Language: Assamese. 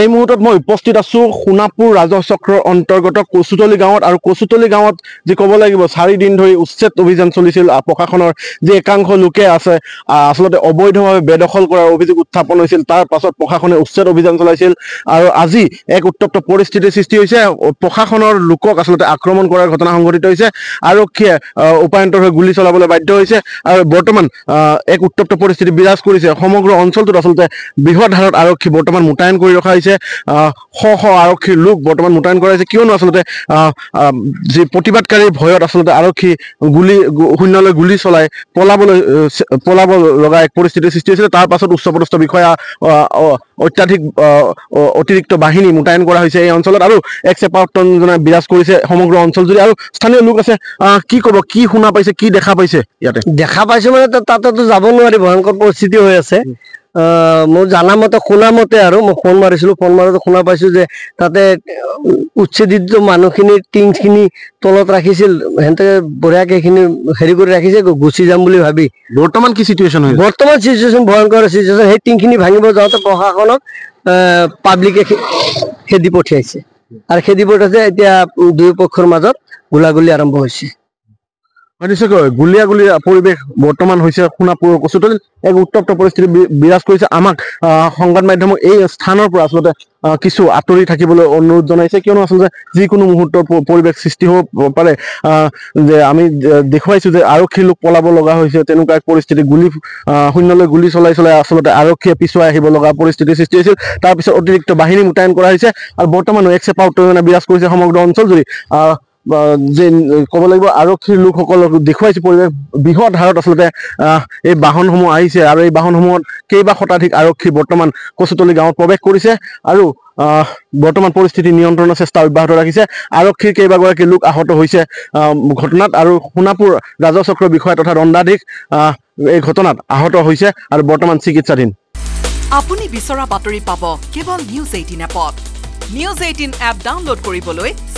এই মুহূৰ্তত মই উপস্থিত আছো সোনাপুৰ ৰাজহচক্ৰৰ অন্তৰ্গত কচুতলী গাঁৱত আৰু কচুতলী গাঁৱত যি ক'ব লাগিব চাৰিদিন ধৰি উচ্ছেদ অভিযান চলিছিল প্ৰশাসনৰ যি একাংশ লোকে আছে আচলতে অবৈধভাৱে বেদখল কৰাৰ অভিযোগ উত্থাপন হৈছিল তাৰ পাছত প্ৰশাসনে উচ্ছেদ অভিযান চলাইছিল আৰু আজি এক উত্তপ্ত পৰিস্থিতিৰ সৃষ্টি হৈছে প্ৰশাসনৰ লোকক আচলতে আক্ৰমণ কৰাৰ ঘটনা সংঘটিত হৈছে আৰক্ষীয়ে উপায়ন্তৰ হৈ গুলী চলাবলৈ বাধ্য হৈছে আৰু বৰ্তমান এক উত্তপ্ত পৰিস্থিতি বিৰাজ কৰিছে সমগ্ৰ অঞ্চলটোত আচলতে বৃহৎ হাৰত আৰক্ষী বৰ্তমান মোতায়েন কৰি ৰখা হৈছে হৈছে শ আৰক্ষীৰ লোক বৰ্তমান মোতায়েন কৰা হৈছে কিয়নো আচলতে যি প্ৰতিবাদকাৰীৰ ভয়ত আচলতে আৰক্ষী গুলি শূন্যলৈ গুলি চলাই পলাবলৈ পলাব লগা এক পৰিস্থিতিৰ সৃষ্টি হৈছিলে তাৰপাছত উচ্চপদস্থ বিষয়া অত্যাধিক অতিৰিক্ত বাহিনী মোতায়েন কৰা হৈছে এই অঞ্চলত আৰু এক চেপাৰ্তনজনাই বিৰাজ কৰিছে সমগ্ৰ অঞ্চল অঞ্চলজুৰি আৰু স্থানীয় লোক আছে কি ক'ব কি শুনা পাইছে কি দেখা পাইছে ইয়াতে দেখা পাইছে মানে তাতেতো যাব নোৱাৰি ভয়ংকৰ পৰিস্থিতি হৈ আছে মোৰ জানা মতে শুনা মতে আৰু মই ফোন মাৰিছিলো ফোন মাৰোঁতে শুনা পাইছো যে তাতে উচ্ছেদিত মানুহখিনি টিংখিনি তলত ৰাখিছিল সিহঁতে বঢ়িয়াকে সেইখিনি হেৰি কৰি ৰাখিছে গুচি যাম বুলি ভাবি বৰ্তমান কি চিটুৱেশ্যন হয় বৰ্তমান চিটুৱেশ্যন ভয়ংকৰ চিটুৱেশ্যন সেই টিংখিনি ভাঙিব যাওঁতে প্ৰশাসনক পাব্লিকে খেদি পঠিয়াইছে আৰু খেদি পঠিয়াইছে এতিয়া দুয়ো পক্ষৰ মাজত গোলাগুলি আৰম্ভ হৈছে নিশ্চয়কৈ গুলীয়া গুলীয়া পৰিৱেশ বৰ্তমান হৈছে সোণাপুৰ কচুতলিত এক উত্তপ্ত পৰিস্থিতি বিৰাজ কৰিছে আমাক সংবাদ মাধ্যমক এই স্থানৰ পৰা আচলতে কিছু আঁতৰি থাকিবলৈ অনুৰোধ জনাইছে কিয়নো আচলতে যিকোনো মুহূৰ্তৰ পৰিৱেশ সৃষ্টি হ'ব পাৰে যে আমি দেখুৱাইছোঁ যে আৰক্ষীৰ লোক পলাব লগা হৈছে তেনেকুৱা এক পৰিস্থিতি গুলী শূন্যলৈ গুলী চলাই চলাই আচলতে আৰক্ষীয়ে পিছুৱাই আহিব লগা পৰিস্থিতি সৃষ্টি হৈছিল তাৰপিছত অতিৰিক্ত বাহিনী মোতায়ন কৰা হৈছে আৰু বৰ্তমানো এক চেপা উত্তেজনা বিৰাজ কৰিছে সমগ্ৰ অঞ্চল জুৰি আহ যে ক'ব লাগিব আৰক্ষীৰ লোকসকলক দেখুৱাইছে পৰিৱেশ বৃহৎ হাৰত আচলতে এই বাহনসমূহ আহিছে আৰু এই বাহনসমূহত কেইবা শতাধিক আৰক্ষী বৰ্তমান কচুতলি গাঁৱত প্ৰৱেশ কৰিছে আৰু বৰ্তমান পৰিস্থিতি নিয়ন্ত্ৰণৰ চেষ্টা অব্যাহত ৰাখিছে আৰক্ষীৰ কেইবাগৰাকী লোক আহত হৈছে ঘটনাত আৰু সোণাপুৰ ৰাজচক্ৰ বিষয়া তথা দণ্ডাধীশ এই ঘটনাত আহত হৈছে আৰু বৰ্তমান চিকিৎসাধীন আপুনি বিচৰা বাতৰি পাব কেৱল নিউজ এইটিন এপত নিউজ এইটিন এপ ডাউনলোড কৰিবলৈ